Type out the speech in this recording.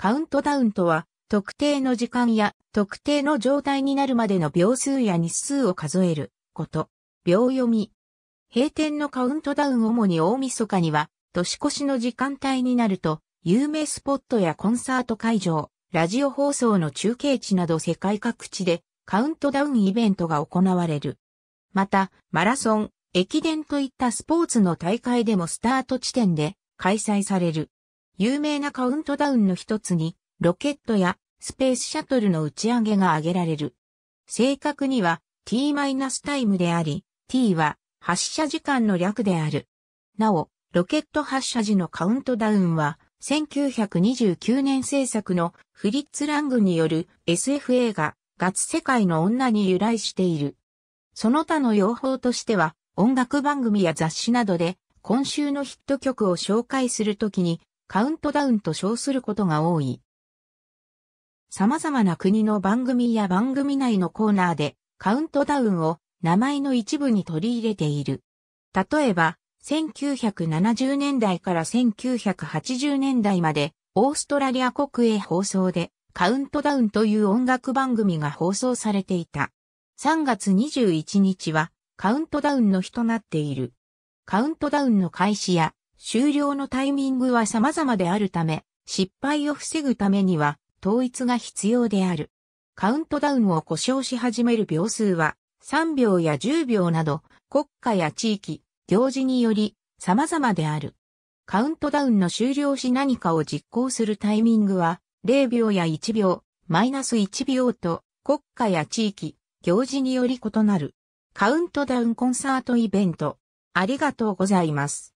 カウントダウンとは、特定の時間や特定の状態になるまでの秒数や日数を数えること。秒読み。閉店のカウントダウン主に大晦日には、年越しの時間帯になると、有名スポットやコンサート会場、ラジオ放送の中継地など世界各地でカウントダウンイベントが行われる。また、マラソン、駅伝といったスポーツの大会でもスタート地点で開催される。有名なカウントダウンの一つに、ロケットやスペースシャトルの打ち上げが挙げられる。正確には t マイナスタイムであり、t は発射時間の略である。なお、ロケット発射時のカウントダウンは、1929年制作のフリッツ・ラングによる SF 映画、ガツ世界の女に由来している。その他の用法としては、音楽番組や雑誌などで、今週のヒット曲を紹介するときに、カウントダウンと称することが多い。様々な国の番組や番組内のコーナーでカウントダウンを名前の一部に取り入れている。例えば、1970年代から1980年代までオーストラリア国営放送でカウントダウンという音楽番組が放送されていた。3月21日はカウントダウンの日となっている。カウントダウンの開始や終了のタイミングは様々であるため、失敗を防ぐためには統一が必要である。カウントダウンを故障し始める秒数は3秒や10秒など国家や地域、行事により様々である。カウントダウンの終了し何かを実行するタイミングは0秒や1秒、マイナス1秒と国家や地域、行事により異なる。カウントダウンコンサートイベント。ありがとうございます。